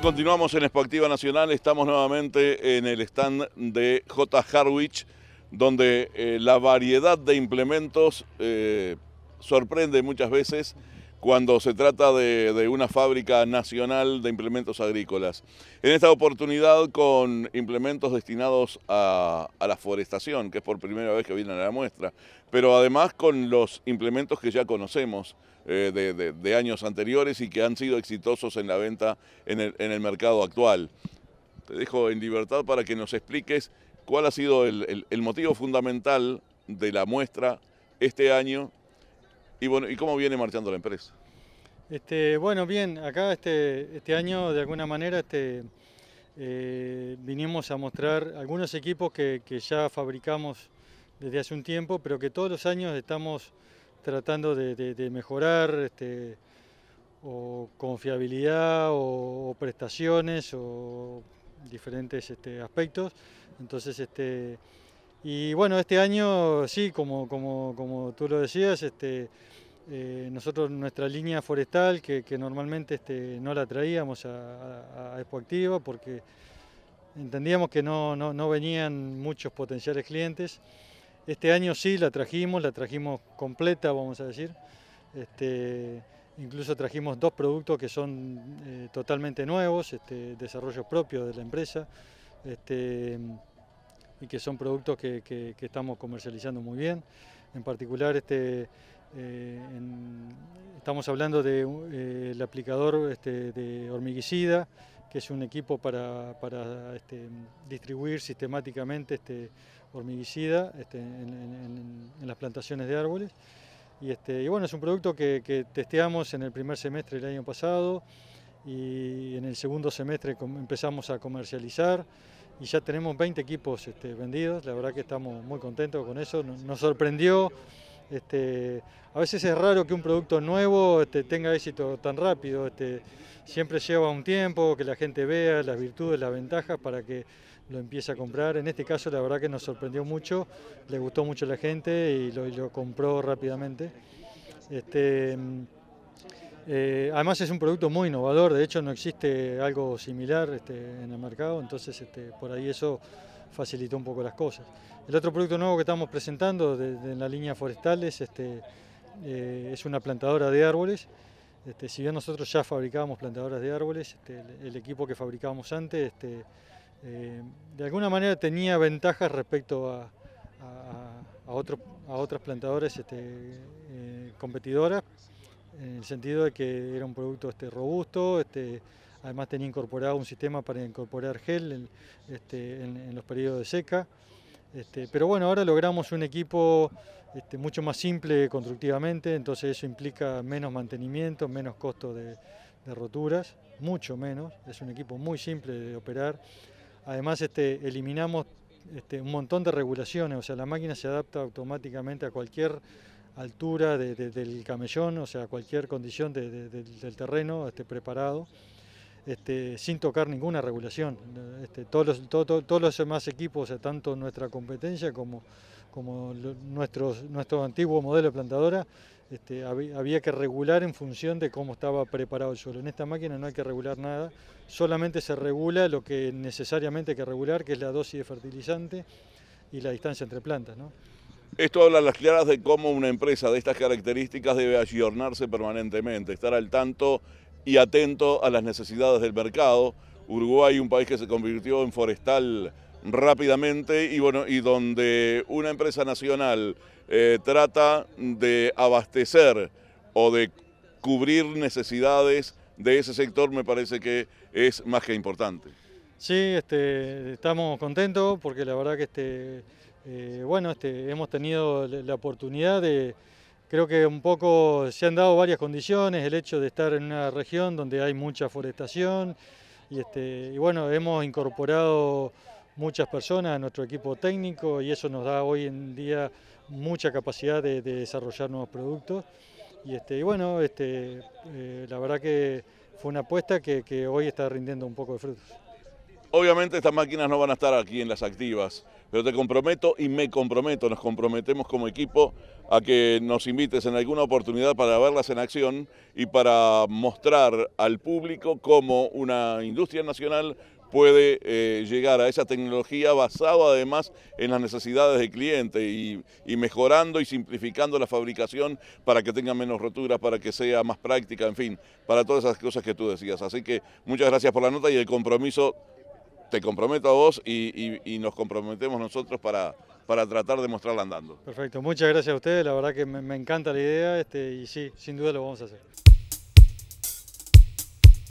continuamos en Expoactiva Nacional. Estamos nuevamente en el stand de J. Harwich, donde eh, la variedad de implementos eh, sorprende muchas veces cuando se trata de, una fábrica nacional de implementos agrícolas. En esta oportunidad con implementos destinados a, la forestación, que es por primera vez que vienen a la muestra, pero además con los implementos que ya conocemos eh, de, años anteriores y que han sido exitosos en la venta en el, mercado actual. Te dejo en libertad para que nos expliques cuál ha sido el motivo fundamental de la muestra este año y bueno, ¿y cómo viene marchando la empresa? Este, bueno, bien, acá este, este año de alguna manera este, eh, vinimos a mostrar algunos equipos que, ya fabricamos desde hace un tiempo, pero que todos los años estamos tratando de, mejorar este, o confiabilidad o, prestaciones o diferentes este, aspectos. Entonces, este, y bueno, este año sí, como, como, tú lo decías, este, eh, nosotros nuestra línea forestal, que, normalmente este, no la traíamos a, Expoactiva, porque entendíamos que no, venían muchos potenciales clientes. Este año sí la trajimos, la trajimos completa, vamos a decir. Este, incluso trajimos dos productos que son eh, totalmente nuevos, este, desarrollo propio de la empresa. Este, y que son productos que, que, estamos comercializando muy bien. En particular, este, eh, estamos hablando del de, eh, aplicador este, de hormiguicida, que es un equipo para, para este, distribuir sistemáticamente este hormiguicida este, en, las plantaciones de árboles. Y, este, y bueno, es un producto que, que, testeamos en el primer semestre del año pasado y en el segundo semestre empezamos a comercializar y ya tenemos 20 equipos este, vendidos, la verdad que estamos muy contentos con eso, nos, sorprendió. Este, a veces es raro que un producto nuevo este, tenga éxito tan rápido, siempre lleva un tiempo que la gente vea las virtudes, las ventajas para que lo empiece a comprar. En este caso la verdad que nos sorprendió mucho, le gustó mucho a la gente y lo, compró rápidamente. Eh, además es un producto muy innovador, de hecho no existe algo similar este, en el mercado, entonces este, por ahí eso facilitó un poco las cosas. El otro producto nuevo que estamos presentando en la línea forestales este, eh, es una plantadora de árboles. si bien nosotros ya fabricábamos plantadoras de árboles, el, equipo que fabricábamos antes eh, de alguna manera tenía ventajas respecto a, otras plantadoras competidoras en el sentido de que era un producto este, robusto, este, además tenía incorporado un sistema para incorporar gel en, este, los periodos de seca. Este, pero bueno, ahora logramos un equipo este, mucho más simple constructivamente, entonces eso implica menos mantenimiento, menos costo de, de roturas, mucho menos. Es un equipo muy simple de operar. Además, este, eliminamos un montón de regulaciones, o sea, la máquina se adapta automáticamente a cualquier altura del camellón, o sea, cualquier condición del terreno este, preparado, este, sin tocar ninguna regulación. Este, todos, los, demás equipos, tanto nuestra competencia como, como nuestros, nuestro antiguo modelo de plantadora, había que regular en función de cómo estaba preparado el suelo. En esta máquina no hay que regular nada, solamente se regula lo que necesariamente hay que regular, que es la dosis de fertilizante y la distancia entre plantas. Esto habla a las claras de cómo una empresa de estas características debe ayornarse permanentemente, estar al tanto y atento a las necesidades del mercado. Uruguay, un país que se convirtió en forestal rápidamente y bueno, y donde una empresa nacional eh, trata de abastecer o de cubrir necesidades de ese sector me parece que es más que importante. Sí, este, estamos contentos porque la verdad que este, eh, bueno, este, hemos tenido la oportunidad de, creo que un poco se han dado varias condiciones, el hecho de estar en una región donde hay mucha forestación y, este, bueno, hemos incorporado muchas personas a nuestro equipo técnico y eso nos da hoy en día mucha capacidad de, desarrollar nuevos productos. Y, este, bueno, eh, la verdad que fue una apuesta que hoy está rindiendo un poco de frutos. Obviamente estas máquinas no van a estar aquí en las activas, pero te comprometo y me comprometo, nos comprometemos como equipo a que nos invites en alguna oportunidad para verlas en acción y para mostrar al público cómo una industria nacional puede eh, llegar a esa tecnología basado además en las necesidades del cliente y, y, mejorando y simplificando la fabricación para que tenga menos roturas, para que sea más práctica, en fin, para todas esas cosas que tú decías. Así que muchas gracias por la nota y el compromiso te comprometo a vos y, nos comprometemos nosotros para, para tratar de mostrarla andando. Perfecto, muchas gracias a ustedes, la verdad que me, me encanta la idea este, y sí, sin duda lo vamos a hacer.